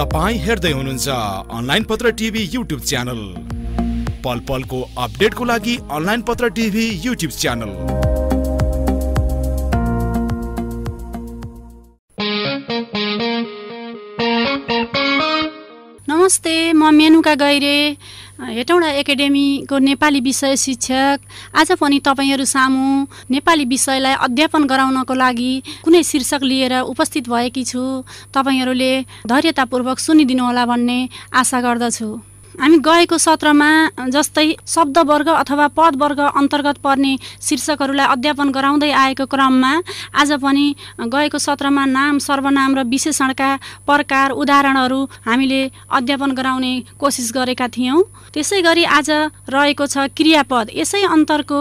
तपाईँ हेर्दै हुनुहुन्छ अनलाइन पत्र टिभी युट्युब च्यानल पल पलको अपडेटको लागि अनलाइन पत्र टिभी युट्युब च्यानल नमस्ते म मेनुका गैरे हेटौँडा एकाडेमीको नेपाली विषय शिक्षक आज पनि तपाईँहरू सामु नेपाली विषयलाई अध्यापन गराउनको लागि कुनै शीर्षक लिएर उपस्थित भएकी छु तपाईँहरूले धैर्यतापूर्वक सुनिदिनुहोला भन्ने आशा गर्दछु हामी गएको सत्रमा जस्तै शब्दवर्ग अथवा पदवर्ग अन्तर्गत पर्ने शीर्षकहरूलाई अध्यापन गराउँदै आएको क्रममा आज पनि गएको सत्रमा नाम सर्वनाम र विशेषणका प्रकार उदाहरणहरू हामीले अध्यापन गराउने कोसिस गरेका थियौँ त्यसै गरी आज रहेको छ क्रियापद यसै अन्तरको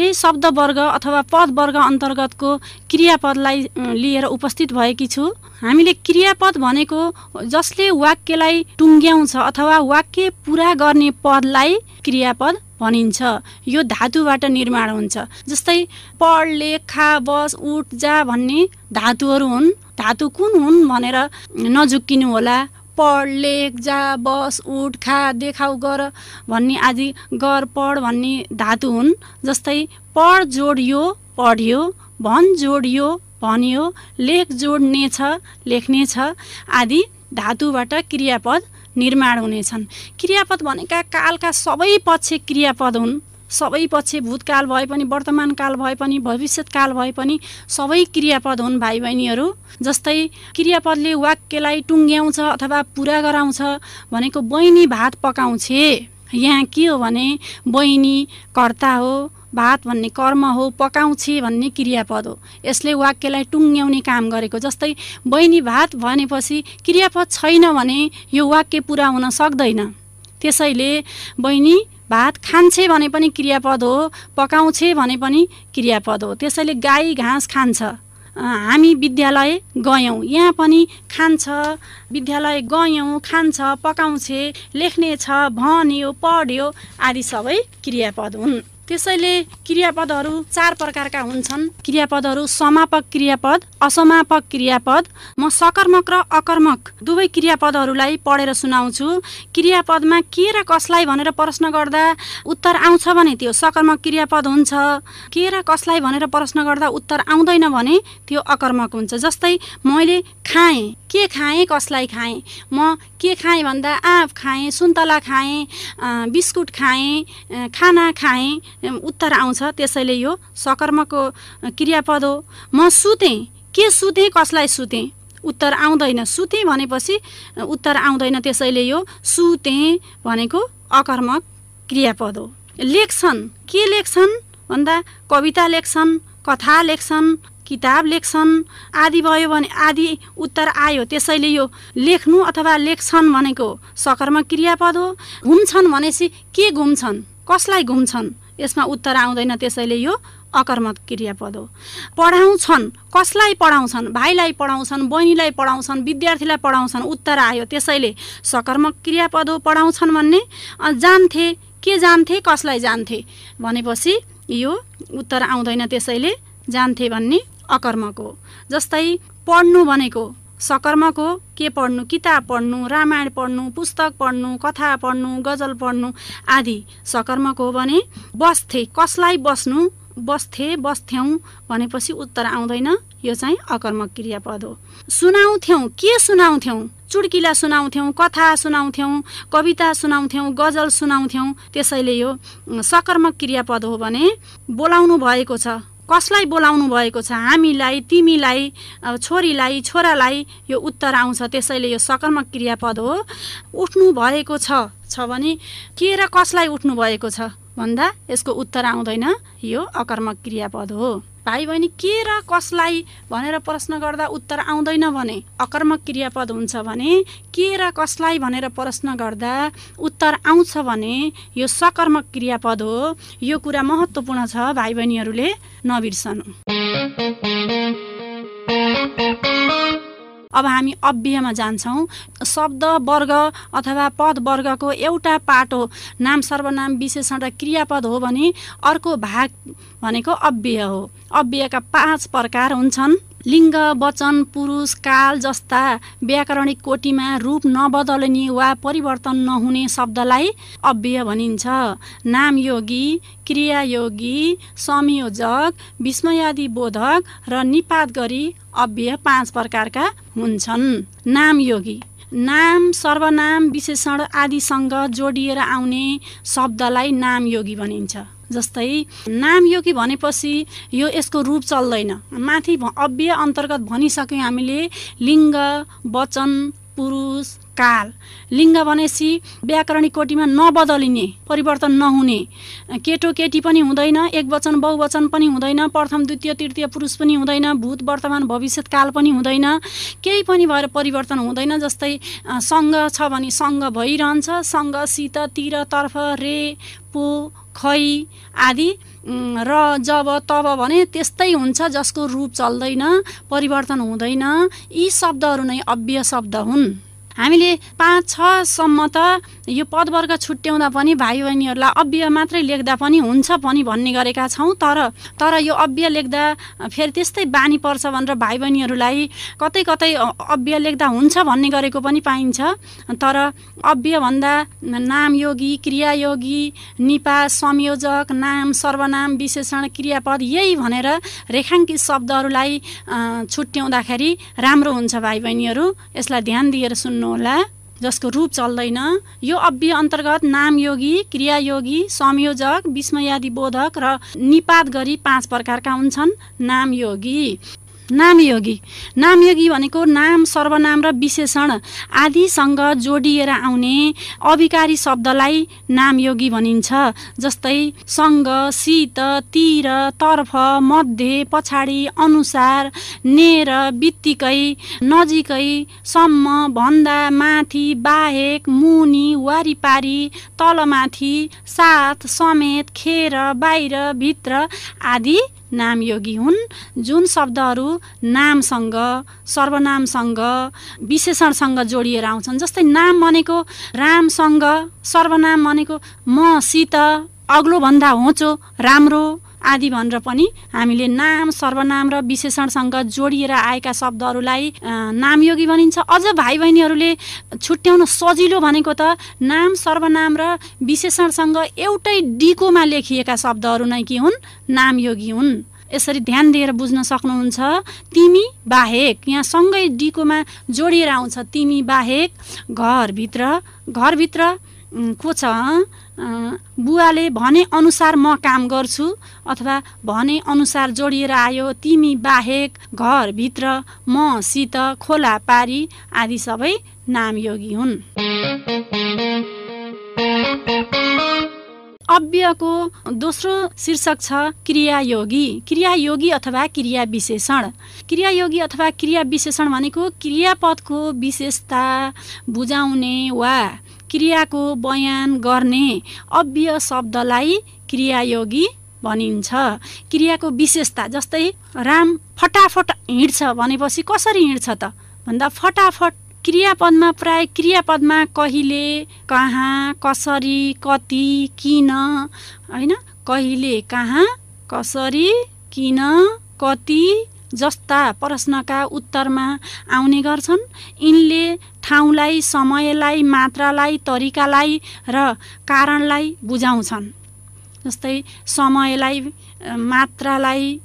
यही शब्दवर्ग अथवा पदवर्ग अन्तर्गतको क्रियापदलाई लिएर उपस्थित भएकी छु हामीले क्रियापद भनेको जसले वाक्यलाई टुङ्ग्याउँछ अथवा वाक्य पुरा गर्ने पदलाई क्रियापद भनिन्छ यो धातुबाट निर्माण हुन्छ जस्तै लेख खा बस उठ जा भन्ने धातुहरू हुन् धातु कुन हुन् भनेर नझुक्किनु होला पढ लेख जा बस उठ खा देखाउ गर भन्ने आदि गर पढ भन्ने धातु हुन् जस्तै पढ जोडियो पढ्यो भन जोडियो भनियो लेख छ जोड्ने लेख्ने छ आदि धातुबाट क्रियापद निर्माण हुनेछन् क्रियापद भनेका कालका सबै पक्ष क्रियापद हुन् सबै पक्ष भूतकाल भए पनि वर्तमान काल भए पनि भविष्यतकाल भए पनि सबै क्रियापद हुन् भाइ बहिनीहरू जस्तै क्रियापदले वाक्यलाई टुङ्ग्याउँछ अथवा पुरा गराउँछ भनेको बहिनी भात पकाउँछे यहाँ के हो भने बहिनी कर्ता हो भात भन्ने कर्म हो पकाउँछे भन्ने क्रियापद हो यसले वाक्यलाई टुङ्ग्याउने काम गरेको जस्तै बहिनी भात भनेपछि क्रियापद छैन भने यो वाक्य पुरा हुन सक्दैन त्यसैले बहिनी भात खान्छे भने पनि क्रियापद हो पकाउँछे भने पनि क्रियापद हो त्यसैले गाई घाँस खान्छ हामी विद्यालय गयौँ यहाँ पनि खान्छ विद्यालय गयौँ खान्छ पकाउँछे लेख्ने छ भन्यो पढ्यो आदि सबै क्रियापद हुन् त्यसैले क्रियापदहरू चार प्रकारका हुन्छन् क्रियापदहरू समापक क्रियापद असमापक क्रियापद म सकर्मक र अकर्मक दुवै क्रियापदहरूलाई पढेर सुनाउँछु क्रियापदमा के र कसलाई भनेर प्रश्न गर्दा उत्तर आउँछ भने त्यो सकर्मक क्रियापद हुन्छ के र कसलाई भनेर प्रश्न गर्दा उत्तर आउँदैन भने त्यो अकर्मक हुन्छ जस्तै मैले खाएँ के खाएँ कसलाई खाएँ म के खाएँ भन्दा आँप खाएँ सुन्तला खाएँ बिस्कुट खाएँ खाना खाएँ उत्तर आउँछ त्यसैले यो सकर्मको क्रियापद हो म सुतेँ के सुतेँ कसलाई सुतेँ उत्तर आउँदैन सुतेँ भनेपछि उत्तर आउँदैन त्यसैले यो सुतेँ भनेको अकर्मक क्रियापद हो लेख्छन् के लेख्छन् भन्दा कविता लेख्छन् कथा लेख्छन् किताब लेख्छन् आदि भयो भने आदि उत्तर आयो त्यसैले यो लेख्नु अथवा लेख्छन् भनेको सकर्मक क्रियापद हो घुम्छन् भनेपछि के घुम्छन् कसलाई घुम्छन् यसमा उत्तर आउँदैन त्यसैले यो अकर्मक क्रियापद हो पढाउँछन् कसलाई पढाउँछन् भाइलाई पढाउँछन् बहिनीलाई पढाउँछन् विद्यार्थीलाई पढाउँछन् उत्तर आयो त्यसैले सकर्मक क्रियापद हो पढाउँछन् भन्ने जान्थे के जान्थे कसलाई जान्थे भनेपछि यो उत्तर आउँदैन त्यसैले जान्थे भन्ने अकर्मक हो जस्तै पढ्नु भनेको सकर्मक हो के पढ्नु किताब पढ्नु रामायण पढ्नु पुस्तक पढ्नु कथा पढ्नु गजल पढ्नु आदि सकर्मक हो भने बस्थे कसलाई बस्नु बस्थे बस्थ्यौँ भनेपछि उत्तर आउँदैन यो चाहिँ अकर्मक क्रियापद हो सुनाउँथ्यौँ के सुनाउँथ्यौँ चुड्किला सुनाउँथ्यौँ कथा सुनाउँथ्यौँ कविता सुनाउँथ्यौँ गजल सुनाउँथ्यौँ त्यसैले यो सकर्मक क्रियापद हो भने बोलाउनु भएको छ कसलाई बोलाउनु भएको छ हामीलाई तिमीलाई छोरीलाई छोरालाई यो उत्तर आउँछ त्यसैले यो सकर्मक क्रियापद हो उठ्नु भएको छ छ भने के र कसलाई उठ्नु भएको छ भन्दा यसको उत्तर आउँदैन यो अकर्मक क्रियापद हो भाइ बहिनी के र कसलाई भनेर प्रश्न गर्दा उत्तर आउँदैन भने अकर्मक क्रियापद हुन्छ भने के र कसलाई भनेर प्रश्न गर्दा उत्तर आउँछ भने यो सकर्मक क्रियापद हो यो कुरा महत्त्वपूर्ण छ भाइ बहिनीहरूले नबिर्सनु अब हामी अव्ययमा जान्छौँ शब्द वर्ग अथवा पद वर्गको एउटा पाटो नाम सर्वनाम विशेषण र क्रियापद हो भने अर्को भाग भनेको अव्यय हो अव्ययका पाँच प्रकार हुन्छन् लिङ्ग वचन पुरुष काल जस्ता व्याकरणिक कोटीमा रूप नबदलिने वा परिवर्तन नहुने शब्दलाई अव्यय भनिन्छ नामयोगी क्रियायोगी संयोजक विस्मयादि बोधक र निपात गरी अव्यय पाँच प्रकारका हुन्छन् नामयोगी नाम सर्वनाम विशेषण आदिसँग जोडिएर आउने शब्दलाई नामयोगी भनिन्छ जस्तै नाम यो कि भनेपछि यो यसको रूप चल्दैन माथि अव्य अन्तर्गत भनिसक्यौँ हामीले लिङ्ग वचन पुरुष काल लिङ्ग भनेपछि व्याकरणिक कोटीमा नबदलिने परिवर्तन नहुने केटो केटी पनि हुँदैन एक वचन बहुवचन पनि हुँदैन प्रथम द्वितीय तृतीय पुरुष पनि हुँदैन भूत वर्तमान भविष्य काल पनि हुँदैन केही पनि भएर परिवर्तन हुँदैन जस्तै सङ्घ छ भने सङ्घ भइरहन्छ सङ्घ तिर तर्फ रे पो खै आदि र जब तब भने त्यस्तै हुन्छ जसको रूप चल्दैन परिवर्तन हुँदैन यी शब्दहरू नै अभ्य शब्द हुन् हामीले पाँच छसम्म त यो पदवर्ग छुट्याउँदा पनि भाइ बहिनीहरूलाई अव्य मात्रै लेख्दा पनि हुन्छ पनि भन्ने गरेका छौँ तर तर यो अभ्य लेख्दा फेरि त्यस्तै बानी पर्छ भनेर भाइ बहिनीहरूलाई कतै कतै अभ्य लेख्दा हुन्छ भन्ने गरेको पनि पाइन्छ तर अव्यभन्दा नामयोगी क्रियायोगी निपा संयोजक नाम सर्वनाम विशेषण क्रियापद यही भनेर रेखाङ्कित शब्दहरूलाई छुट्याउँदाखेरि राम्रो हुन्छ भाइ बहिनीहरू यसलाई ध्यान दिएर सुन्नुहोला जसको रूप चल्दैन यो अव्य अन्तर्गत नामयोगी क्रियायोगी संयोजक विस्मयादि बोधक र निपात गरी पाँच प्रकारका हुन्छन् नामयोगी नामयोगी नामयोगी भनेको नाम सर्वनाम र विशेषण आदिसँग जोडिएर आउने अभिकारी शब्दलाई नामयोगी भनिन्छ जस्तै सङ्घ सित तिर तर्फ मध्ये पछाडि अनुसार नेर बित्तिकै नजिकै सम्म भन्दा माथि बाहेक मुनि वारिपारी तलमाथि साथ समेत खेर बाहिर भित्र आदि नामयोगी हुन् जुन शब्दहरू नामसँग सर्वनामसँग विशेषणसँग जोडिएर आउँछन् जस्तै नाम भनेको रामसँग सर्वनाम भनेको म सित अग्लोभन्दा होचो राम्रो आदि भनेर पनि हामीले नाम सर्वनाम र विशेषणसँग जोडिएर आएका शब्दहरूलाई नामयोगी भनिन्छ अझ भाइ बहिनीहरूले छुट्याउन सजिलो भनेको त नाम सर्वनाम र विशेषणसँग एउटै डिकोमा लेखिएका शब्दहरू नै के हुन् नामयोगी हुन् यसरी ध्यान दिएर बुझ्न सक्नुहुन्छ तिमी बाहेक यहाँ सँगै डिकोमा जोडिएर आउँछ तिमी बाहेक घरभित्र घरभित्र को छ बुवाले भने अनुसार म काम गर्छु अथवा भने अनुसार जोडिएर आयो तिमी बाहेक घरभित्र सित खोला पारी आदि सबै नामयोगी हुन् अव्यको दोस्रो शीर्षक छ क्रियायोगी क्रियायोगी अथवा क्रिया विशेषण क्रियायोगी अथवा क्रिया विशेषण भनेको क्रियापदको विशेषता बुझाउने वा क्रियाको बयान गर्ने अव्य शब्दलाई क्रियायोगी भनिन्छ क्रियाको विशेषता जस्तै राम फटाफट हिँड्छ भनेपछि कसरी हिँड्छ त भन्दा फटाफट क्रियापदमा प्राय क्रियापदमा कहिले कहाँ कसरी कति किन होइन कहिले कहाँ कसरी किन कति जस्ता प्रश्नका उत्तरमा आउने गर्छन् यिनले ठाउँलाई समयलाई मात्रालाई तरिकालाई र कारणलाई बुझाउँछन् जस्तै समयलाई मात्रालाई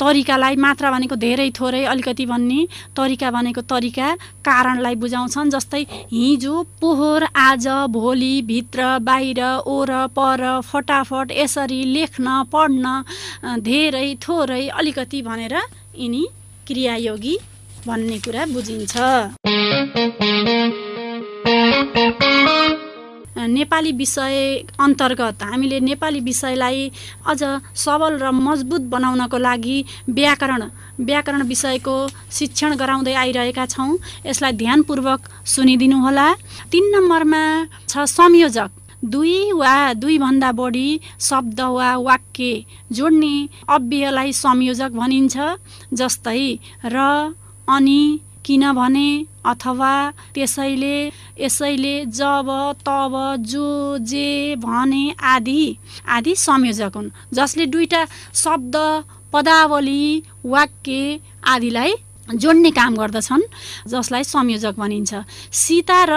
तरिकालाई मात्रा भनेको धेरै थोरै अलिकति भन्ने तरिका भनेको तरिका कारणलाई बुझाउँछन् जस्तै हिजो पोहोर आज भोलि भित्र बाहिर ओर पर फटाफट यसरी लेख्न पढ्न धेरै थोरै अलिकति भनेर यिनी क्रियायोगी भन्ने कुरा बुझिन्छ नेपाली विषय अन्तर्गत हामीले नेपाली विषयलाई अझ सबल र मजबुत बनाउनको लागि व्याकरण व्याकरण विषयको शिक्षण गराउँदै आइरहेका छौँ यसलाई ध्यानपूर्वक सुनिदिनुहोला तिन नम्बरमा छ संयोजक दुई वा दुईभन्दा बढी शब्द वा वाक्य जोड्ने अव्ययलाई संयोजक भनिन्छ जस्तै र अनि किनभने अथवा त्यसैले यसैले जब तब जो जे भने आदि आदि संयोजक हुन् जसले दुईवटा शब्द पदावली वाक्य आदिलाई जोड्ने काम गर्दछन् जसलाई संयोजक भनिन्छ सीता र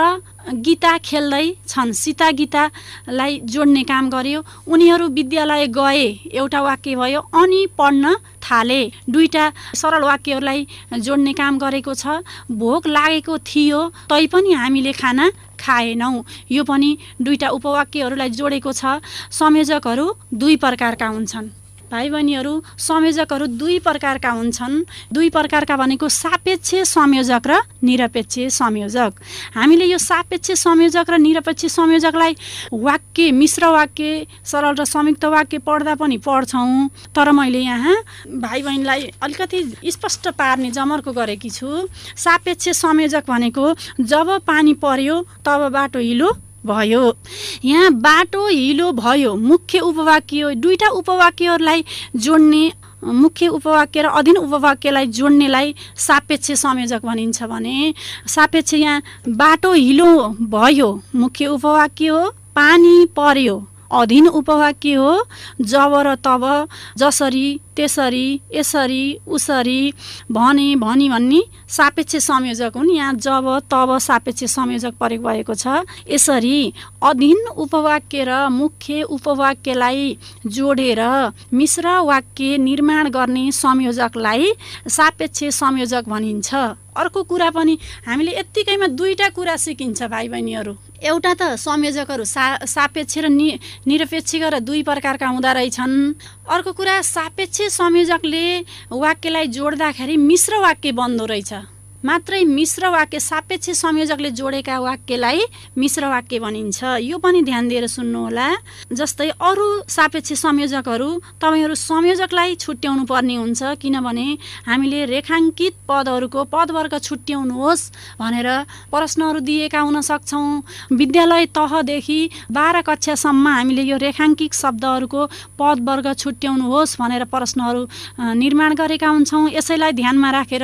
गीता खेल्दै छन् सीता गीतालाई जोड्ने काम गर्यो उनीहरू विद्यालय गए एउटा वाक्य भयो अनि पढ्न थाले दुईटा सरल वाक्यहरूलाई जोड्ने काम गरेको छ भोक लागेको थियो तैपनि हामीले खाना खाएनौँ यो पनि दुईवटा उपवाक्यहरूलाई जोडेको छ संयोजकहरू दुई प्रकारका हुन्छन् भाइ बहिनीहरू संयोजकहरू दुई प्रकारका हुन्छन् दुई प्रकारका भनेको सापेक्ष संयोजक र निरपेक्ष संयोजक हामीले यो सापेक्ष संयोजक र निरपेक्ष संयोजकलाई वाक्य मिश्र वाक्य सरल र संयुक्त वाक्य पढ्दा पनि पढ्छौँ तर मैले यहाँ भाइ बहिनीलाई अलिकति स्पष्ट पार्ने जमर्को गरेकी छु सापेक्ष संयोजक भनेको जब पानी पर्यो तब बाटो हिलो भयो यहाँ बाटो हिलो भयो मुख्य उपवाक्य दुईवटा उपवाक्यहरूलाई जोड्ने मुख्य उपवाक्य र अधीन उपवाक्यलाई जोड्नेलाई सापेक्ष संयोजक भनिन्छ भने सापेक्ष यहाँ बाटो हिलो भयो मुख्य उपवाक्य हो पानी पर्यो अधीन उपवाक्य हो जब र तब जसरी त्यसरी यसरी उसरी भने भनी भन्ने सापेक्ष संयोजक हुन् यहाँ जब तब सापेक्ष संयोजक प्रयोग भएको छ यसरी अधीन उपवाक्य र मुख्य उपवाक्यलाई जोडेर मिश्र वाक्य निर्माण गर्ने संयोजकलाई सापेक्ष संयोजक भनिन्छ अर्को कुरा पनि हामीले यत्तिकैमा दुईवटा कुरा सिकिन्छ भाइ बहिनीहरू एउटा त संयोजकहरू सा सापेक्ष र नि निरपेक्ष गरेर दुई प्रकारका हुँदो रहेछन् अर्को कुरा सापेक्ष संयोजकले वाक्यलाई जोड्दाखेरि मिश्र वाक्य बन्दो रहेछ मात्रै मिश्र वाक्य सापेक्ष संयोजकले जोडेका वाक्यलाई मिश्र वाक्य भनिन्छ यो पनि ध्यान दिएर सुन्नुहोला जस्तै अरू सापेक्ष संयोजकहरू तपाईँहरू संयोजकलाई छुट्याउनु पर्ने हुन्छ किनभने हामीले रेखाङ्कित पदहरूको पदवर्ग छुट्याउनुहोस् भनेर प्रश्नहरू दिएका हुन सक्छौँ विद्यालय तहदेखि बाह्र कक्षासम्म हामीले यो रेखाङ्कित शब्दहरूको पदवर्ग छुट्याउनुहोस् भनेर प्रश्नहरू निर्माण गरेका हुन्छौँ यसैलाई ध्यानमा राखेर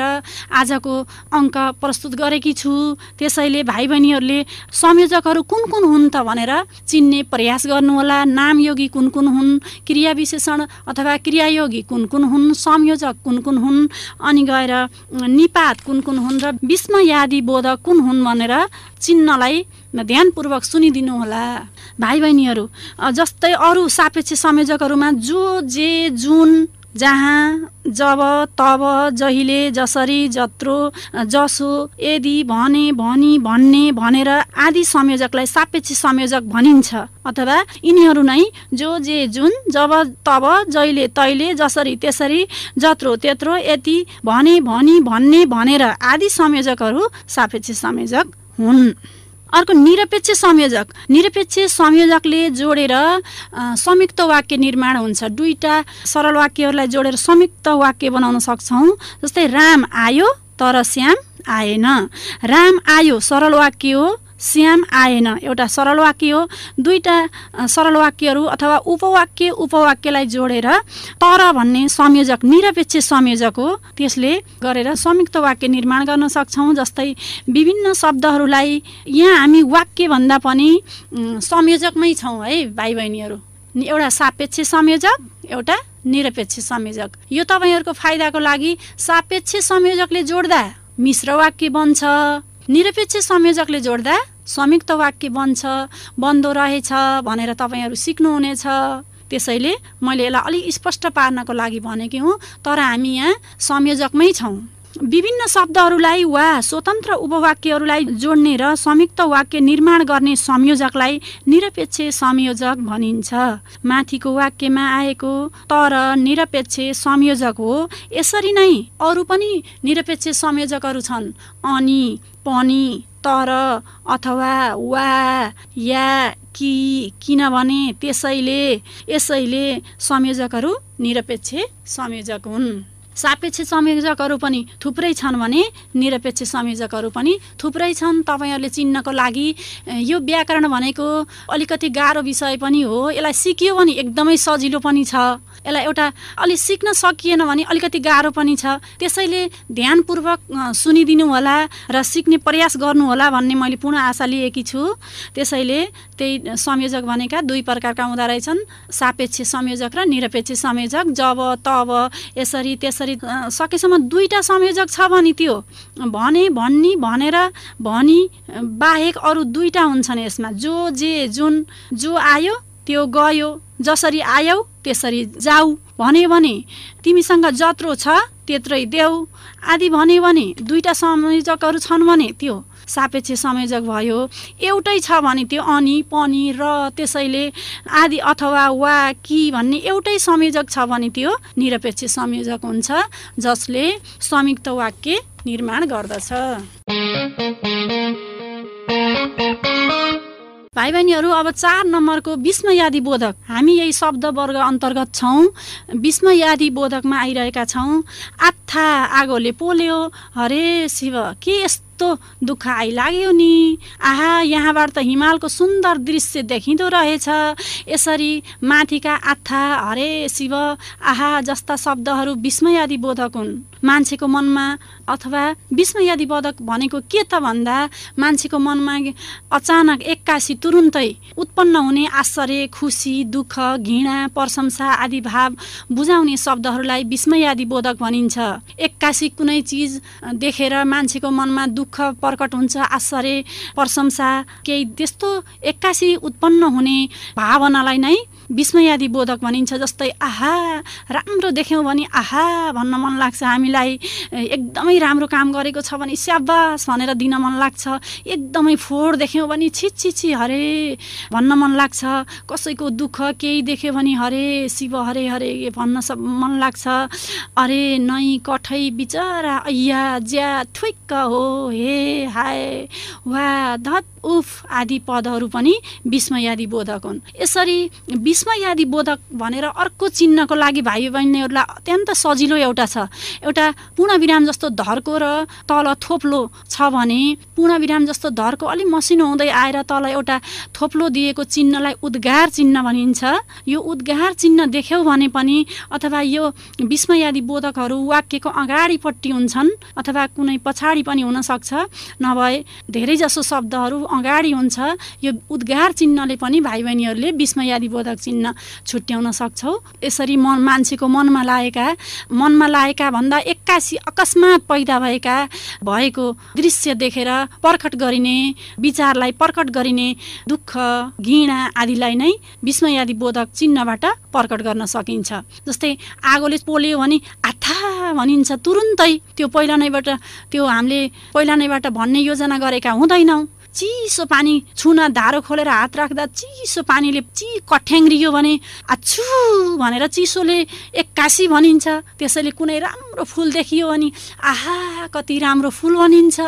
आजको अङ्क प्रस्तुत गरेकी छु त्यसैले भाइ बहिनीहरूले संयोजकहरू कुन कुन हुन् त भनेर चिन्ने प्रयास गर्नुहोला नामयोगी कुन कुन हुन् क्रिया विशेषण अथवा क्रियायोगी कुन कुन हुन् संयोजक कुन कुन हुन् अनि गएर निपात कुन कुन हुन् र विस्मयादी बोधक कुन हुन् भनेर चिन्नलाई ध्यानपूर्वक सुनिदिनुहोला भाइ बहिनीहरू जस्तै अरू सापेक्ष संयोजकहरूमा जो जे जुन जहाँ जब तब जहिले जसरी जत्रो जसो यदि भने भनी भन्ने भनेर आदि संयोजकलाई सापेक्ष संयोजक भनिन्छ अथवा यिनीहरू नै जो जे जुन जब तब जहिले तैले जसरी त्यसरी जत्रो त्यत्रो यति भने भनी भन्ने भनेर आदि संयोजकहरू सापेक्ष संयोजक हुन् अर्को निरपेक्ष संयोजक निरपेक्ष संयोजकले जोडेर संयुक्त वाक्य निर्माण हुन्छ दुईवटा सरल वाक्यहरूलाई जोडेर संयुक्त वाक्य बनाउन सक्छौँ जस्तै राम आयो तर श्याम आएन राम आयो सरल वाक्य हो श्याम आएन एउटा सरल वाक्य हो दुईवटा सरल वाक्यहरू अथवा उपवाक्य उपवाक्यलाई जोडेर तर भन्ने संयोजक निरपेक्ष संयोजक हो त्यसले गरेर संयुक्त वाक्य निर्माण गर्न सक्छौँ जस्तै विभिन्न शब्दहरूलाई यहाँ हामी वाक्य भन्दा पनि संयोजकमै छौँ है भाइ बहिनीहरू एउटा सापेक्ष संयोजक एउटा निरपेक्ष संयोजक यो तपाईँहरूको फाइदाको लागि सापेक्ष संयोजकले जोड्दा मिश्र वाक्य बन्छ निरपेक्ष संयोजकले जोड्दा संयुक्त वाक्य बन्छ बन्दो रहेछ भनेर तपाईँहरू सिक्नुहुनेछ त्यसैले मैले यसलाई अलिक स्पष्ट पार्नको लागि भनेकी हुँ तर हामी यहाँ संयोजकमै छौँ विभिन्न शब्दहरूलाई वा स्वतन्त्र उपवाक्यहरूलाई जोड्ने र संयुक्त वाक्य निर्माण गर्ने संयोजकलाई निरपेक्ष संयोजक भनिन्छ माथिको वाक्यमा आएको तर निरपेक्ष संयोजक हो यसरी नै अरू पनि निरपेक्ष संयोजकहरू छन् अनि पनि तर अथवा वा या कि किनभने त्यसैले यसैले संयोजकहरू निरपेक्ष संयोजक हुन् सापेक्ष संयोजकहरू पनि थुप्रै छन् भने निरपेक्ष संयोजकहरू पनि थुप्रै छन् तपाईँहरूले चिन्नको लागि यो व्याकरण भनेको अलिकति गाह्रो विषय पनि हो यसलाई सिकियो भने एकदमै सजिलो पनि छ यसलाई एउटा अलिक सिक्न सकिएन भने अलिकति गाह्रो पनि छ त्यसैले ध्यानपूर्वक सुनिदिनु होला र सिक्ने प्रयास गर्नुहोला भन्ने मैले पूर्ण आशा लिएकी छु त्यसैले त्यही संयोजक भनेका दुई प्रकारका हुँदो रहेछन् सापेक्ष संयोजक र निरपेक्ष संयोजक जब तब यसरी त्यसरी सकेसम्म दुईवटा संयोजक छ भने त्यो भने भन्ने भनेर भनी बाहेक अरू दुईवटा हुन्छन् यसमा जो जे जुन जो आयो त्यो गयो जसरी आयौ त्यसरी जाऊ भन्यो भने तिमीसँग जत्रो छ त्यत्रै देऊ आदि भन्यो भने दुईवटा संयोजकहरू छन् भने त्यो सापेक्ष संयोजक भयो एउटै छ भने त्यो अनि पनि र त्यसैले आदि अथवा वा कि भन्ने एउटै संयोजक छ भने त्यो निरपेक्ष संयोजक हुन्छ जसले संयुक्त वाक्य निर्माण गर्दछ भाइ बहिनीहरू अब चार नम्बरको विस्मयादी बोधक हामी यही शब्द वर्ग अन्तर्गत छौँ विस्मयादी बोधकमा आइरहेका छौँ आत्था आगोले पोल्यो हरे शिव के यस्तो कस्तो दुःख आइलाग्यो नि आहा यहाँबाट त हिमालको सुन्दर दृश्य देखिँदो रहेछ यसरी माथिका आत्था हरे शिव आहा जस्ता शब्दहरू विस्मयादि बोधक हुन् मान्छेको मनमा अथवा विस्मयादि बोधक भनेको के त भन्दा मान्छेको मनमा अचानक एक्कासी तुरुन्तै उत्पन्न हुने आश्चर्य खुसी दुःख घृणा प्रशंसा आदि भाव बुझाउने शब्दहरूलाई विस्मयादि बोधक भनिन्छ एक्कासी कुनै चिज देखेर मान्छेको मनमा दुःख दुःख प्रकट हुन्छ आश्चर्य प्रशंसा केही त्यस्तो एक्कासी उत्पन्न हुने भावनालाई नै विस्मयादी बोधक भनिन्छ जस्तै आहा राम्रो देख्यौँ भने आहा भन्न मन लाग्छ हामीलाई एकदमै राम्रो काम गरेको छ भने स्याबास भनेर दिन मन लाग्छ एकदमै फोहोर देख्यौँ भने छिछि हरे भन्न मन लाग्छ कसैको दुःख केही देख्यो भने हरे शिव हरे हरे भन्न सब मन लाग्छ अरे नै कठै बिचरा अय्या ज्या थुक्क हो हे हाय वा धत उफ आदि पदहरू पनि विस्मयादी बोधक हुन् यसरी विस् विस्मयादी बोधक भनेर अर्को चिन्हको लागि भाइ बहिनीहरूलाई अत्यन्त सजिलो एउटा छ एउटा पूर्ण विराम जस्तो धरको र तल थोप्लो छ भने पूर्ण विराम जस्तो धरको अलिक मसिनो हुँदै आएर तल एउटा थोप्लो दिएको चिन्हलाई उद्गार चिन्ह भनिन्छ यो उद्गार चिन्ह देख्यौ भने पनि अथवा यो विष्मयादी बोधकहरू वाक्यको अगाडिपट्टि हुन्छन् अथवा कुनै पछाडि पनि हुनसक्छ नभए धेरैजसो शब्दहरू अगाडि हुन्छ यो उद्गार चिन्हले पनि भाइ बहिनीहरूले विष्मयादी बोधक चिन्न छुट्याउन सक्छौँ यसरी मन मान्छेको मनमा लागेका मनमा लागेका भन्दा एक्कासी अकस्मात पैदा भएका भएको दृश्य देखेर प्रकट गरिने विचारलाई प्रकट गरिने दुःख घृणा आदिलाई नै विस्मयादि बोधक चिन्हबाट प्रकट गर्न सकिन्छ जस्तै आगोले पोल्यो भने आथा भनिन्छ तुरुन्तै त्यो पहिला नैबाट त्यो हामीले पहिला नैबाट भन्ने योजना गरेका हुँदैनौँ चिसो पानी छुना धारो खोलेर हात राख्दा चिसो पानीले चि कठ्याङ्रियो भने आछु भनेर चिसोले एक्कासी भनिन्छ त्यसैले कुनै राम्रो फुल देखियो भने आहा कति राम्रो फुल भनिन्छ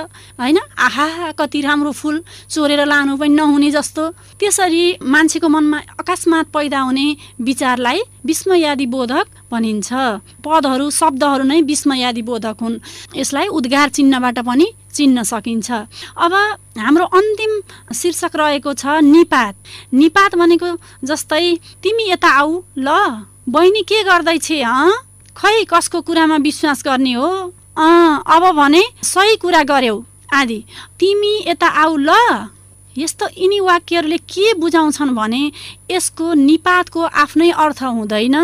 होइन आहा कति राम्रो फुल चोरेर लानु पनि नहुने जस्तो त्यसरी मान्छेको मनमा अकस्मात पैदा हुने विचारलाई विस्मयादी बोधक भनिन्छ पदहरू शब्दहरू नै विस्मयादी बोधक हुन् यसलाई उद्गार चिन्हबाट पनि चिन्न सकिन्छ अब हाम्रो अन्तिम शीर्षक रहेको छ निपात निपात भनेको जस्तै तिमी यता आऊ ल बहिनी के गर्दैछे हँ खै कसको कुरामा विश्वास गर्ने हो अँ अब भने सही कुरा गर्यौ आदि तिमी यता आऊ ल यस्तो यिनी वाक्यहरूले के बुझाउँछन् भने यसको निपातको आफ्नै अर्थ हुँदैन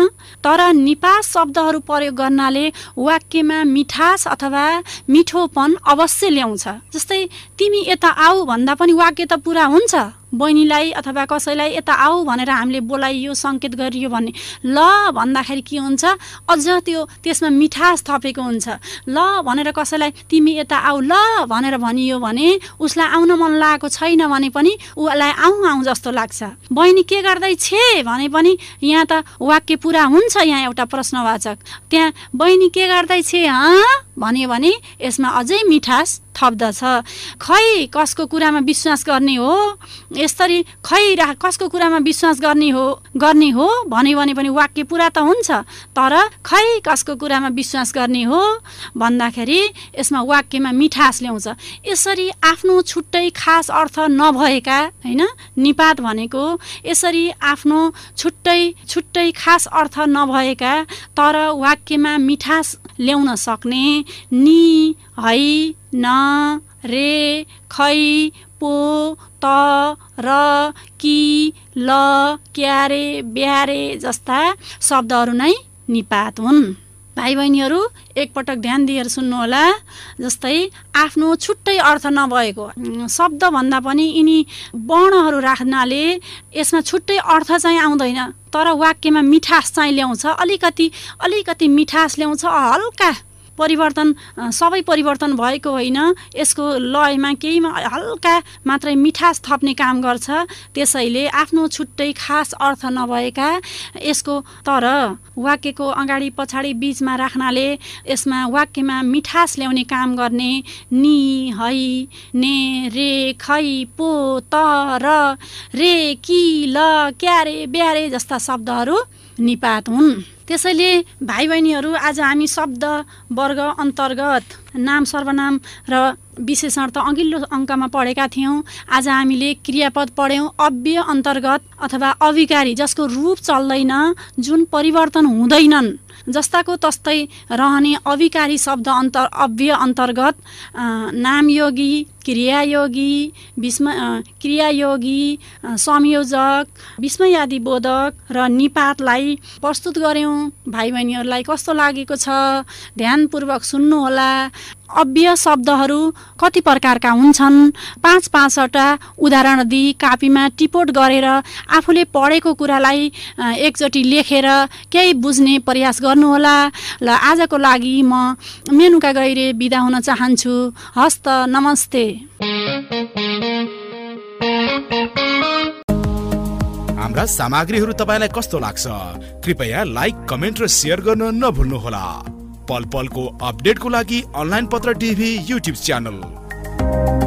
तर निपात शब्दहरू प्रयोग गर्नाले वाक्यमा मिठास अथवा मिठोपन अवश्य ल्याउँछ जस्तै तिमी यता आऊ भन्दा पनि वाक्य त पुरा हुन्छ बहिनीलाई अथवा कसैलाई यता आऊ भनेर हामीले बोलाइयो सङ्केत गरियो भने ल भन्दाखेरि के हुन्छ अझ त्यो त्यसमा मिठास थपेको हुन्छ ल भनेर कसैलाई तिमी यता आऊ ल भनेर भनियो भने उसलाई आउन मन लागेको छैन भने पनि उसलाई आउँ आउँ जस्तो लाग्छ बहिनी के गर्दै छे भने पनि यहाँ त वाक्य पुरा हुन्छ यहाँ एउटा प्रश्नवाचक त्यहाँ बहिनी के गर्दै छे हँ भन्यो भने यसमा अझै मिठास थप्दछ खै कसको कुरामा विश्वास गर्ने हो यसरी खै रा कसको कुरामा विश्वास गर्ने हो गर्ने हो भन्यो भने पनि वाक्य पुरा त हुन्छ तर खै कसको कुरामा विश्वास गर्ने हो भन्दाखेरि यसमा वाक्यमा मिठास ल्याउँछ यसरी आफ्नो छुट्टै खास अर्थ नभएका होइन निपात भनेको यसरी आफ्नो छुट्टै छुट्टै खास अर्थ नभएका तर वाक्यमा मिठास ल्याउन सक्ने नि है न रे खै पो त र कि ल क्यारे ब्यारे जस्ता शब्दहरू नै निपात हुन् भाइ बहिनीहरू एकपटक ध्यान दिएर सुन्नुहोला जस्तै आफ्नो छुट्टै अर्थ नभएको शब्दभन्दा पनि यिनी वर्णहरू राख्नाले यसमा छुट्टै अर्थ चाहिँ आउँदैन तर वाक्यमा मिठास चाहिँ ल्याउँछ अलिकति अलिकति मिठास ल्याउँछ हल्का परिवर्तन सबै परिवर्तन भएको होइन यसको लयमा केहीमा हल्का मात्रै मिठास थप्ने काम गर्छ त्यसैले आफ्नो छुट्टै खास अर्थ नभएका यसको तर वाक्यको अगाडि पछाडि बिचमा राख्नाले यसमा वाक्यमा मिठास ल्याउने काम गर्ने नि है ने रे खै पो त र रे कि ल क्यारे ब्यारे जस्ता शब्दहरू निपात हुन् त्यसैले भाइ बहिनीहरू आज हामी शब्द वर्ग अन्तर्गत नाम सर्वनाम र विशेषण त अघिल्लो अङ्कमा पढेका थियौँ आज हामीले क्रियापद पढ्यौँ अव्य अन्तर्गत अथवा अविकारी जसको रूप चल्दैन जुन परिवर्तन हुँदैनन् जस्ताको तस्तै रहने अविकारी शब्द अन्तर अव्य अन्तर्गत नामयोगी क्रियायोगी विस्म क्रियायोगी संयोजक विस्मयादि बोधक र निपातलाई प्रस्तुत गऱ्यौँ भाइ बहिनीहरूलाई कस्तो लागेको छ ध्यानपूर्वक सुन्नुहोला अव्य शब्दहरू कति प्रकारका हुन्छन् पाँच पाँचवटा उदाहरण दिई कापीमा टिपोट गरेर आफूले पढेको कुरालाई एकचोटि लेखेर केही बुझ्ने प्रयास गर्नुहोला ल आजको लागि म मेनुका गैरे बिदा हुन चाहन्छु हस्त नमस्ते हाम्रा सामग्रीहरू तपाईँलाई कस्तो लाग्छ कृपया लाइक कमेन्ट र सेयर गर्न नभुल्नुहोला पल पलको अपडेटको लागि अनलाइन पत्र टिभी युट्युब च्यानल